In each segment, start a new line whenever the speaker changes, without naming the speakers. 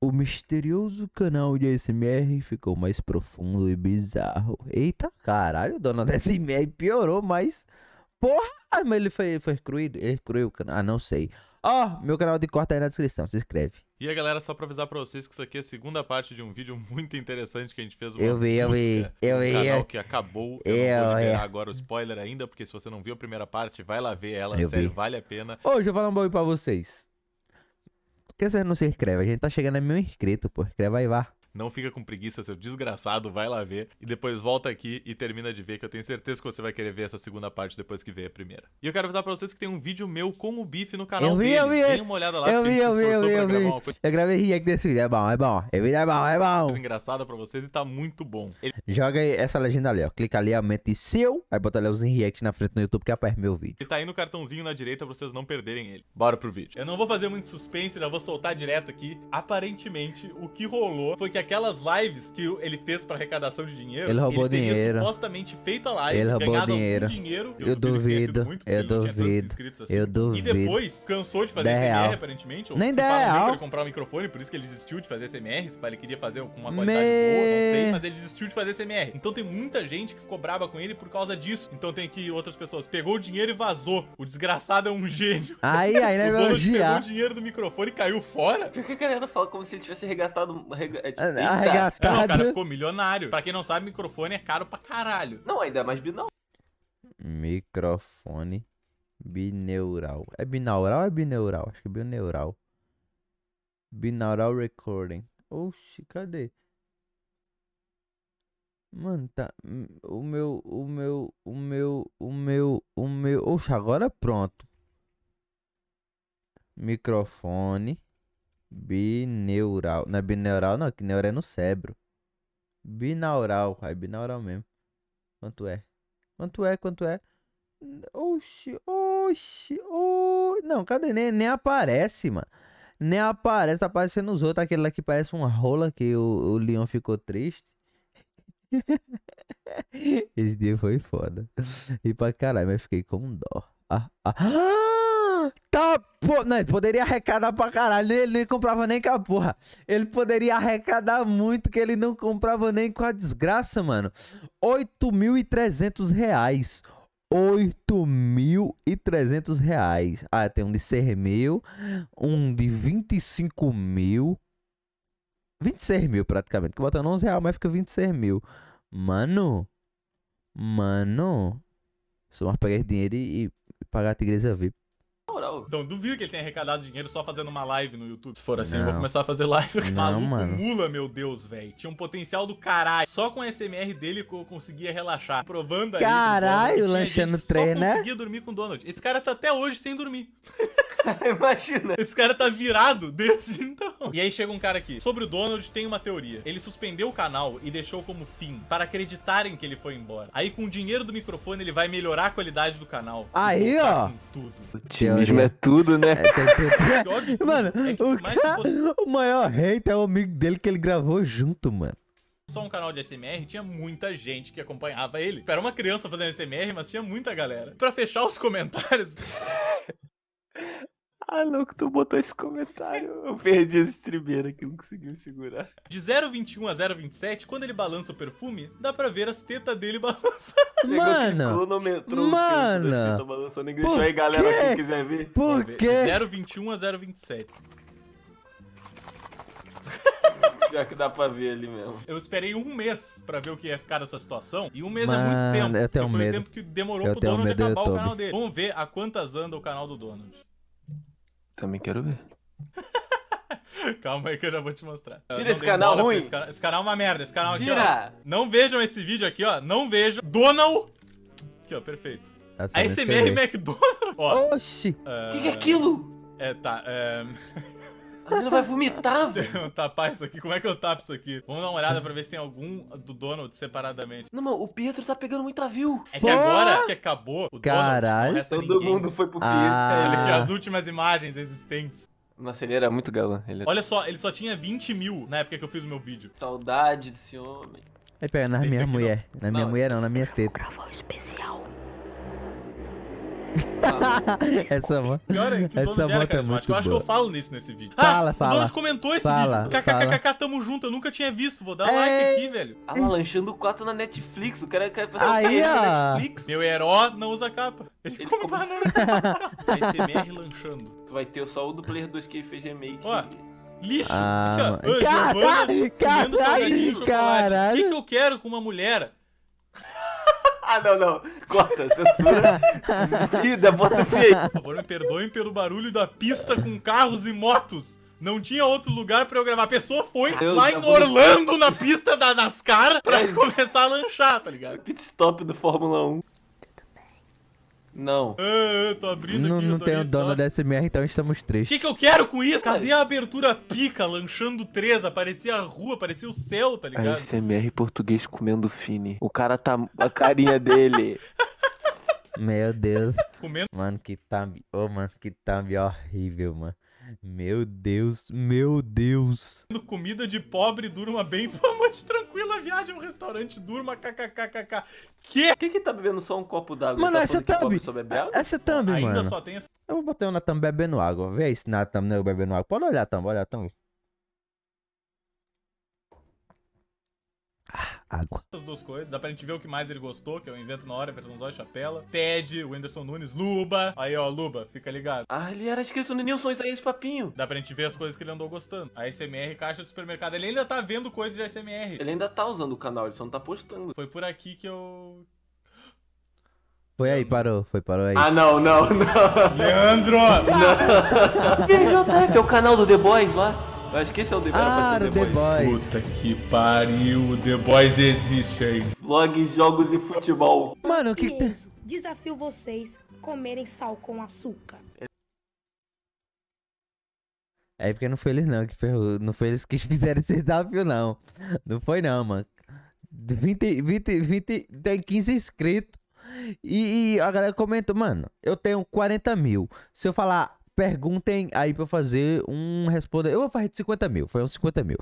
O misterioso canal de ASMR ficou mais profundo e bizarro. Eita caralho, dona da ASMR piorou mais. Porra, ah, mas ele foi, foi cruído? Ele cruiu o canal? Ah, não sei. Ó, oh, meu canal de corte aí na descrição, se inscreve.
E aí galera, só pra avisar pra vocês que isso aqui é a segunda parte de um vídeo muito interessante que a gente fez. Uma eu vi, eu vi, eu vi. Um canal que acabou, eu, eu não vou liberar eu. agora o spoiler ainda, porque se você não viu a primeira parte, vai lá ver ela, eu sério, vi. vale a pena.
Hoje eu vou falar um bom pra vocês que você não se inscreve? A gente tá chegando a mil inscritos, pô. Escreva aí, vá.
Não fica com preguiça, seu desgraçado, vai lá ver. E depois volta aqui e termina de ver, que eu tenho certeza que você vai querer ver essa segunda parte depois que ver a primeira. E eu quero avisar pra vocês que tem um vídeo meu com o Biff no canal eu vi, dele. Eu vi Dêem uma olhada lá, eu vi, eu vi, eu vi, eu vi.
Eu gravei react desse vídeo, é bom, é bom. É vídeo é bom, é bom.
Engraçada pra vocês e tá muito bom. Ele...
Joga aí essa legenda ali, ó. Clica ali, aumenta seu. Aí bota ali os react na frente no YouTube que aparece meu vídeo.
E tá aí no cartãozinho na direita pra vocês não perderem ele. Bora pro vídeo. Eu não vou fazer muito suspense, já vou soltar direto aqui. Aparentemente, o que rolou foi que a aquelas lives que ele fez para arrecadação de dinheiro, ele roubou ele teria dinheiro. supostamente feito a live, ele roubou dinheiro. dinheiro eu, duvido, eu duvido, assim. eu duvido. E depois cansou de fazer SMR, aparentemente. Nem 10 real. Ele comprar um microfone, por isso que ele desistiu de fazer SMRs, ele queria fazer com uma qualidade Me... boa, não sei, mas ele desistiu de fazer SMR. Então tem muita gente que ficou brava com ele por causa disso. Então tem que outras pessoas pegou o dinheiro e vazou. O desgraçado é um gênio. Aí, aí, né, meu dia. pegou o dinheiro do microfone e caiu fora. Por que a galera fala como se ele tivesse regatado, é, tipo, ah, ah, arregatado. Não, o cara ficou milionário. Pra quem não sabe, microfone é caro pra caralho. Não, ainda é mais binaural.
Microfone binaural. É binaural ou é bineural? Acho que é bineural. Binaural recording. Oxi, cadê? Mano, tá. O meu, o meu, o meu, o meu, o meu. Oxe, agora é pronto. Microfone. Bineural. Não é bineural, não. É que neural é no cérebro. Binaural. É binaural mesmo. Quanto é? Quanto é? Quanto é? Oxi, oxi, oxi. Não, cadê? Nem, nem aparece, mano. Nem aparece. Tá aparecendo os outros. Aquele lá que parece uma rola que o, o Leon ficou triste. Esse dia foi foda. E pra caralho, mas fiquei com dó. Ah, ah. Tá, pô, não, ele poderia arrecadar pra caralho, ele não comprava nem com a porra. Ele poderia arrecadar muito que ele não comprava nem com a desgraça, mano. 8.300 reais. 8.300 reais. Ah, tem um de 6 mil, um de 25 mil. 26 mil praticamente, que botando 11 reais, mas fica 26 mil. Mano, mano, só mais pegar dinheiro e, e pagar a tigresa
VIP real. Então duvido que ele tenha arrecadado dinheiro só fazendo uma live no YouTube. Se for assim, não. eu vou começar a fazer live. Não, Maluco, mano. mula, meu Deus, velho. Tinha um potencial do caralho. Só com o SMR dele eu conseguia relaxar. Provando aí. Caralho, lanchando trem, né? conseguia dormir com o Donald. Esse cara tá até hoje sem dormir. Imagina. Esse cara tá virado desde então. E aí chega um cara aqui. Sobre o Donald, tem uma teoria. Ele suspendeu o canal e deixou como fim para acreditarem que ele foi embora. Aí com o dinheiro do microfone, ele vai melhorar a qualidade do canal. Aí, ó. tudo.
O
timismo é é tudo, né? É, tem,
tem, tem. mano, é o, cara, fosse... o maior hater é o amigo dele que ele gravou junto, mano
só um canal de SMR, tinha muita gente que acompanhava ele. Era uma criança fazendo SMR, mas tinha muita galera. Para fechar os comentários. Ah, louco, tu botou esse comentário. Eu perdi esse estribeiro aqui, não consegui me segurar. De 0,21 a 0,27, quando ele balança o perfume, dá pra ver as tetas dele balançando. É mano, cronometrou mano, o balançando em deixou aí, galera, quem quiser ver. Por quê? 0,21 a 0,27. Já que dá pra ver ali mesmo. Eu esperei um mês pra ver o que ia ficar nessa situação. E um mês Mano, é muito tempo. Eu tenho foi o tempo que demorou eu pro Donald acabar o canal dele. Vamos ver a quantas anda o canal do Donald. Também quero ver. Calma aí que eu já vou te mostrar. Tira esse canal ruim. Esse canal, esse canal, é uma merda. Esse canal aqui, Tira. Ó, não vejam esse vídeo aqui, ó. Não vejam. Donald. Aqui, ó. Perfeito. Ah, Essa ASMR McDonald's. Ó. Oxi. O uh... que, que é aquilo? É, tá. É... A menina vai vomitar, velho. tapar isso aqui. Como é que eu tapo isso aqui? Vamos dar uma olhada pra ver se tem algum do Donald separadamente. Não, mano, o Pietro tá pegando muito view. É que agora que acabou o Caralho. Donald, todo ninguém. mundo foi pro Pietro. Ah. Ele que é as últimas imagens existentes. Nossa, ele
era muito galã. Ele... Olha
só, ele só tinha 20 mil na época que eu fiz o meu vídeo. Saudade desse homem.
Aí pega, na minha mulher. Não. Na minha não, mulher não, na minha teta. Gravar
um especial
Essa mão. Pior é que o Essa dono era é muito Eu acho boa. que eu
falo nisso nesse vídeo. Fala, ah, fala. O dono comentou esse fala, vídeo. KKKK, tamo junto. Eu nunca tinha visto. Vou dar é... like aqui, velho. Ah, lanchando 4 na Netflix. O cara quer fazer Aí, na Netflix. Meu herói não usa capa. Ele, Ele come, come banana. SMR lanchando.
Tu vai ter só o do Player 2 que ele fez remake. Ó. Lixo. Ah,
Aqui,
ó. Caralho, caralho, caralho. O que, que eu quero com uma mulher ah, não, não. Corta, censura. Vida, bota o Por favor, me perdoem pelo barulho da pista com carros e motos. Não tinha outro lugar pra eu gravar. A pessoa foi ah, eu lá em Orlando, na pista da NASCAR, pra é. começar a lanchar, tá ligado? Pit stop do Fórmula 1. Não. É, tô abrindo não, aqui. Não tenho
dono tá? da SMR, então estamos três. O que, que
eu quero com isso? Cadê a abertura pica, lanchando três? Aparecia a rua, parecia o céu, tá ligado? A
SMR português comendo fine. O cara tá... A carinha dele... Meu Deus. Comendo? Mano, que thumb...
Tá, ô, oh, mano, que thumb tá horrível, mano. Meu Deus, meu Deus.
Comida de pobre dura uma bem fama de tranquilo viaja um restaurante, durma, kkkkk. Que? Quem que tá bebendo só um copo d'água? Mano, tá essa tá thumb. Essa thumb, mano. Ainda só tem
essa...
Eu vou botar o Natan bebendo água. Vê se Natan não é bebendo água. Pode olhar a thumb, olha a thumb.
água. Essas duas coisas, dá pra gente ver o que mais ele gostou, que eu é invento na hora, invento nos olhos, chapela. Ted, Whindersson Nunes, Luba. Aí, ó, Luba, fica ligado. Ah, ele era escrito no Nilson Isaías Papinho. Dá pra gente ver as coisas que ele andou gostando. A SMR, caixa do supermercado. Ele ainda tá vendo coisas de SMR. Ele ainda tá usando o canal, ele só não tá postando. Foi por aqui que eu.
Foi aí, parou, foi, parou aí. Ah, não, não, não. Leandro! Não. BJF,
é o canal do The Boys lá. Eu acho que esse é o The Boys. Ah, o The, The
Boys. Boys. Puta que pariu, The Boys existe, hein? Vlogs, jogos e futebol.
Mano, o que...
Desafio vocês comerem sal com açúcar. É porque não foi eles não que ferrou. Não foi eles que fizeram esse desafio, não. Não foi não, mano. 20, 20, 20, tem 15 inscritos. E, e, a galera comentou, mano, eu tenho 40 mil. Se eu falar perguntem aí pra eu fazer um responder. Eu vou fazer de 50 mil, foi uns 50 mil.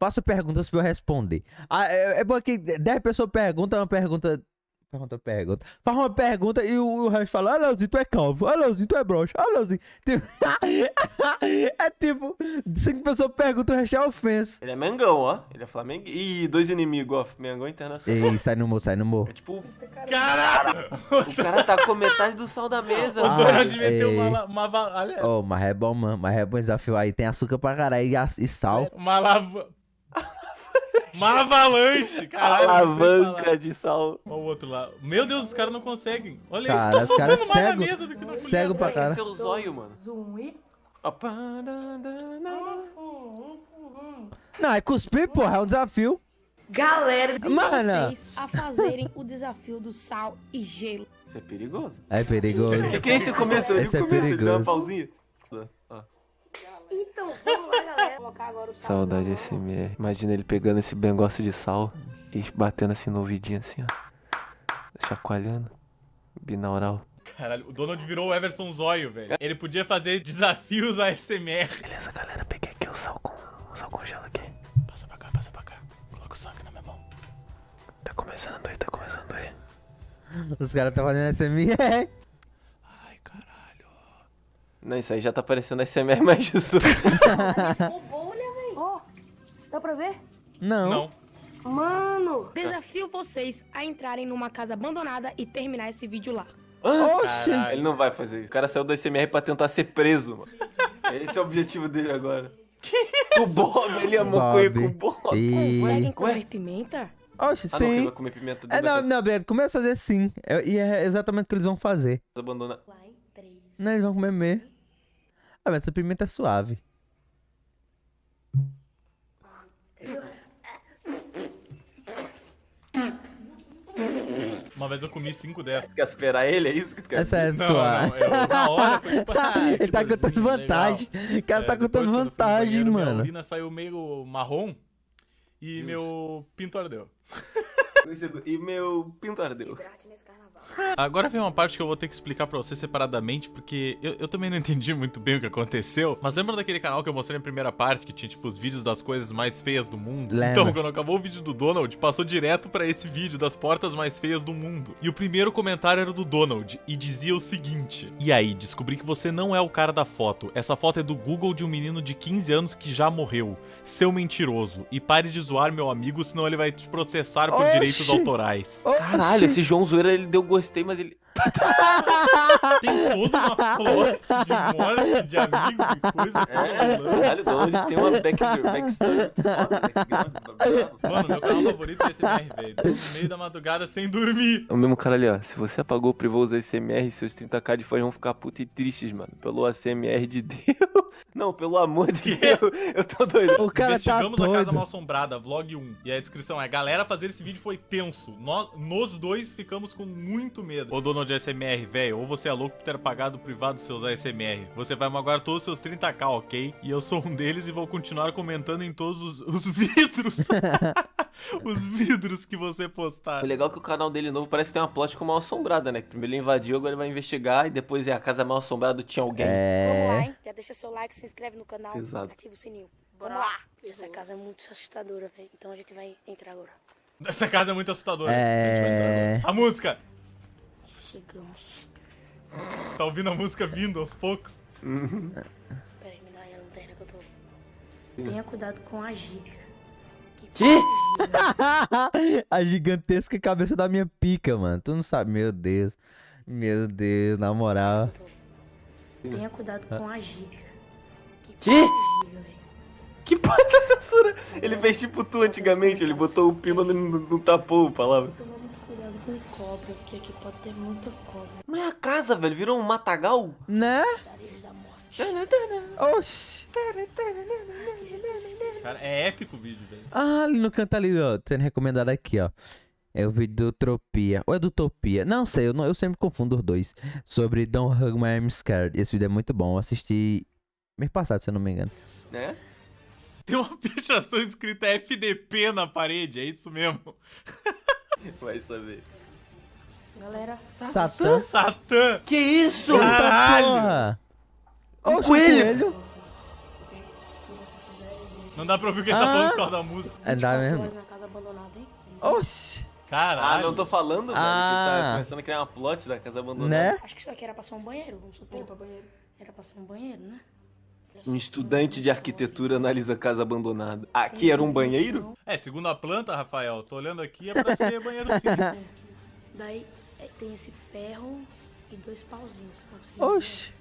Faça perguntas pra eu responder. Ah, é, é bom que 10 pessoas perguntam uma pergunta Faz uma pergunta. Faz uma pergunta e o, o resto fala: Ah, tu é calvo. Ah, tu é broxa. Ah, Leozinho. Tipo... é tipo, cinco pessoas perguntam, o resto é ofensa.
Ele é Mengão, ó. Ele é Flamengo. Ih, dois inimigos, ó. Mengão Internacional. Ei, sai no
morro, sai no morro. É tipo,
caralho. O cara tá com metade do sal da mesa. O Donald
de uma, uma, uma. Ô, oh, mas é bom, mano. Mas é bom desafio aí. Tem açúcar pra caralho e, e sal.
Uma lava. Uma caralho. Alavanca de sal. Olha o outro lá. Meu Deus, os caras não conseguem. Olha cara, isso, tá soltando é mais cego, na mesa do que na mulher. Cego pra cara. Seu zóio, mano. Zoom
Não, é cuspir, porra, é um desafio. Galera, de ah, Mano. vocês
a fazerem o desafio do sal e gelo. Isso é perigoso. É perigoso. Esse, é esse é começo, esse é perigoso. Deu uma pausinha. Então, vamos lá, galera. Vou colocar agora o sal. Saudade SMR. Imagina ele pegando esse negócio de sal e batendo assim no ouvidinho, assim, ó. Chacoalhando. Binaural.
Caralho, o Donald virou o Everson Zóio, velho. Ele podia fazer desafios a SMR. Beleza, galera, peguei aqui o sal com o sal com gelo aqui. Passa pra cá, passa pra cá. Coloca o sal aqui na minha mão. Tá começando aí,
tá começando aí.
Os caras estão fazendo SMR.
Não, isso aí já tá parecendo SMR mais 18. bolha, velho. Ó, dá pra ver? Não. Não. Mano, desafio vocês
a entrarem numa casa abandonada e terminar esse vídeo lá.
Ah, Oxi! Caralho. Ele não vai fazer isso. O cara saiu do SMR pra tentar ser preso, mano. Esse é o objetivo dele agora. Que isso? O Bob, ele amou Bob. com o Bob. E... Conseguem comer Ué? pimenta? Oxe, ah, sim. Não, comer pimenta é,
não, não, Breno, começa a fazer sim. É, e é, é exatamente o que eles vão fazer. Abandona. Não, eles vão comer mesmo. Ah, mas essa pimenta é suave.
Uma vez eu comi cinco dessas. Tu quer esperar ele? É isso que tu quer Essa é não, suave. Não, eu, é, na hora foi Ele tá tipo, contando assim, vantagem. O cara tá é, tá contando vantagem, banheiro, mano. Minha urina saiu meio marrom e Deus. meu pinto ardeu. e meu pinto ardeu. Agora vem uma parte que eu vou ter que explicar pra você separadamente, porque eu, eu, também não entendi muito bem o que aconteceu. Mas lembra daquele canal que eu mostrei na primeira parte, que tinha, tipo, os vídeos das coisas mais feias do mundo? Lembra. Então, quando acabou o vídeo do Donald, passou direto pra esse vídeo das portas mais feias do mundo. E o primeiro comentário era do Donald, e dizia o seguinte. E aí, descobri que você não é o cara da foto. Essa foto é do Google de um menino de 15 anos que já morreu. Seu mentiroso. E pare de zoar meu amigo, senão ele vai te processar por Oxi. direitos autorais. Oxi. Caralho, esse João Zoeira, ele deu gostei, mas ele. tem toda
uma plot de morte, de amigo, de
coisa. É, caralho, hoje tem uma backstory né, back foda, Mano, meu canal favorito é esse velho. No meio da madrugada, sem dormir.
É o mesmo cara ali, ó. Se você apagou o Privols ACMR, seus 30k de fãs vão ficar putos e tristes, mano. Pelo ACMR de Deus.
Não, pelo amor
de Deus. Eu tô doido. O cara tá tá a Casa Mal
Assombrada, vlog 1. E a descrição é, galera, fazer esse vídeo foi tenso. Nós, nós dois ficamos com muito medo. Ô, Donald, de ASMR, velho, ou você é louco por ter pagado o privado seus ASMR. Você vai magoar todos os seus 30k, ok? E eu sou um deles e vou continuar comentando em todos os, os vidros. os vidros que você postar. O legal é
que o canal dele novo parece que tem uma plot com mal assombrada, né? primeiro ele invadiu, agora ele vai investigar e depois é a casa mal
assombrada tinha alguém. É... Vamos lá,
hein? Já deixa seu like, se inscreve no canal, Exato. ativa o sininho. Bora lá.
Essa casa é muito assustadora, velho. Então a gente vai entrar agora.
Essa casa é muito assustadora. É... A, gente vai entrar agora. a música! chegamos. Tá ouvindo a música vindo aos poucos? Uhum.
Peraí, me dá aí a lanterna que eu tô. Tenha cuidado com a giga. Que? a gigantesca cabeça da minha pica, mano. Tu não sabe, meu Deus. Meu Deus, na moral. Tenha cuidado com a giga.
Que? Que, é que porra é censura? Ele fez tipo tu antigamente, ele botou o pima no, no, tapou a palavra com cobra, porque aqui pode ter muita cobra. Mas a casa, velho, virou um matagal? Né? Oxi.
Cara, é épico o vídeo, velho.
Ah, ali no canto ali, ó, sendo recomendado aqui, ó. É o vídeo do Utopia. Ou é do Utopia? Não sei, eu, não, eu sempre confundo os dois. Sobre Don't Hug My I'm Scared. Esse vídeo é muito bom. Eu assisti mês passado, se eu não me engano.
Né? Tem uma pichação escrita FDP na parede, é isso mesmo. Vai saber.
Galera, Satã?
Satã? Que isso? Tá Caralho!
Um coelho. coelho?
Não dá pra ouvir o que ele tá ah. tá falando por causa da música.
É, dá mesmo.
Oxi! Caralho! Ah, não tô falando, mano, ah. que tá ah. começando a criar uma plot da casa abandonada. Né?
Acho que isso aqui era pra ser um banheiro, vamos supor, pra
banheiro. Era pra ser um banheiro, né? Um estudante de arquitetura analisa casa abandonada.
Ah, aqui era um banheiro? É, segundo a planta, Rafael, tô olhando aqui, é pra ser banheiro sim.
Daí, tem esse ferro e dois pauzinhos, tá?
Oxi!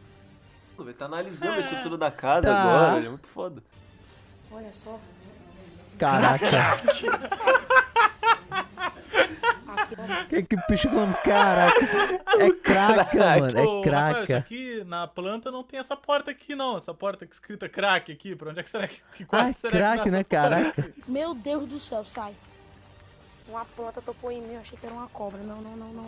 Ele tá analisando a ah. estrutura da casa Tá. agora, ele é muito foda. Olha só,
Caraca. que que bicho como caraca? É craca, mano. É Rafael, craca. aqui
na planta não tem essa porta aqui, não. Essa porta que é escrita crack aqui. Pra onde é que será que. que Ah, será que dá craque, né? porta? Caraca.
Meu Deus do céu, sai. Uma planta tocou em mim, eu achei que era uma cobra. não, não, não. não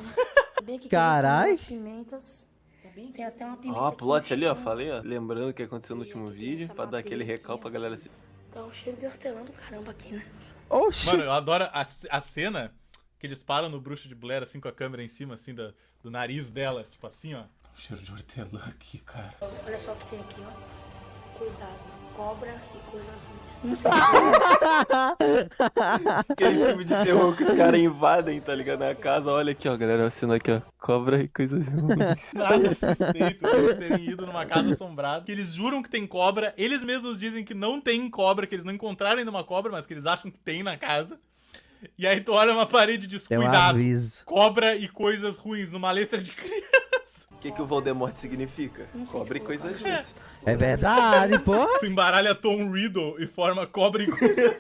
que é Carai. pimentas. É tem até uma pimenta. Ó, a plot ali, ó,
falei, ó. Lembrando o que aconteceu no último vídeo, pra dar aquele recalho pra galera se. Assim. Tá o cheiro de hortelã do caramba aqui, né?
Oxi! Mano, eu adoro a, a cena que eles param no bruxo de Blair, assim, com a câmera em cima, assim, do, do nariz dela. Tipo assim, ó. O cheiro de hortelã aqui, cara.
Olha só o que tem aqui, ó. Cuidado. Cobra e coisas
Aquele filme de terror que os caras invadem, tá ligado? Na casa, olha aqui, ó, galera, assina aqui, ó. Cobra e coisa ruins. Ah, Nada suspeito eles
terem ido numa casa assombrada. Que eles juram que tem cobra, eles mesmos dizem que não tem cobra, que eles não encontraram ainda uma cobra, mas que eles acham que tem na casa. E aí tu olha uma parede descuidada. cobra e coisas ruins numa letra de criança. O que, que o Voldemort significa? Cobre coisas justas. É verdade, pô! Tu embaralha Tom Riddle e forma cobre coisas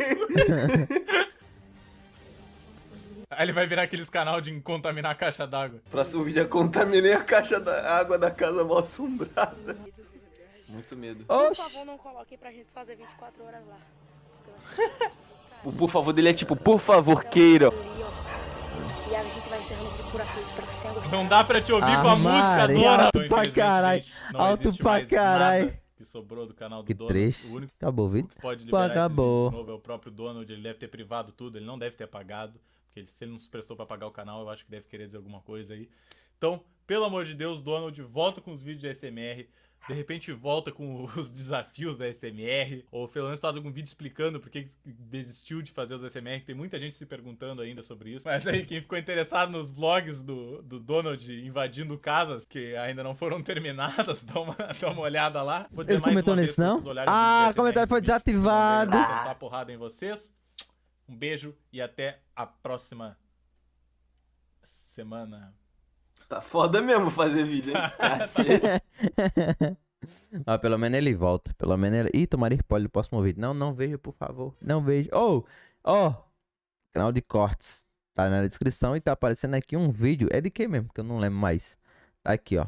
Aí ele vai virar aqueles canal de contaminar a caixa d'água. Próximo vídeo
é contaminei a caixa
d'água da casa mal
assombrada.
Muito medo. Por
favor, não coloque pra gente fazer 24 horas lá.
O por favor dele é tipo, por favor, queiram. E a gente
vai encerrando por aqui. Espero que vocês tenham gostado. Não dá pra te ouvir ah, com a música, dona. Alto pra caralho. Alto pra caralho que sobrou do canal do que Donald. O único acabou o que tá pode liberar Pô, tá novo é o próprio Donald. Ele deve ter privado tudo, ele não deve ter apagado. Porque ele, se ele não se prestou para pagar o canal, eu acho que deve querer dizer alguma coisa aí. Então, pelo amor de Deus, Donald, volta com os vídeos de SMR de repente volta com os desafios da SMR, ou pelo menos faz algum vídeo explicando por que desistiu de fazer os SMR, tem muita gente se perguntando ainda sobre isso. Mas aí, quem ficou interessado nos vlogs do, do Donald invadindo casas, que ainda não foram terminadas, dá uma, dá uma olhada lá. Vou dizer Ele mais comentou uma nisso, não? Ah,
o comentário foi desativado. Vou ah.
porrada em vocês. Um beijo e até a próxima semana. Tá foda mesmo fazer vídeo, hein?
ah, pelo menos ele volta. Pelo menos ele. Ih, tomara spoiler do próximo vídeo. Não, não vejo, por favor. Não vejo. Oh! Oh! Canal de cortes. Tá na descrição e tá aparecendo aqui um vídeo. É de quem mesmo? Que eu não lembro mais. Tá aqui, ó.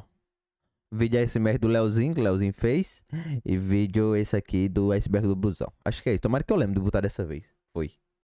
Vídeo iceberg do Leozinho, que o Leozinho fez. E vídeo esse aqui do iceberg do blusão. Acho que é isso. Tomara que eu lembre de botar dessa vez. Foi.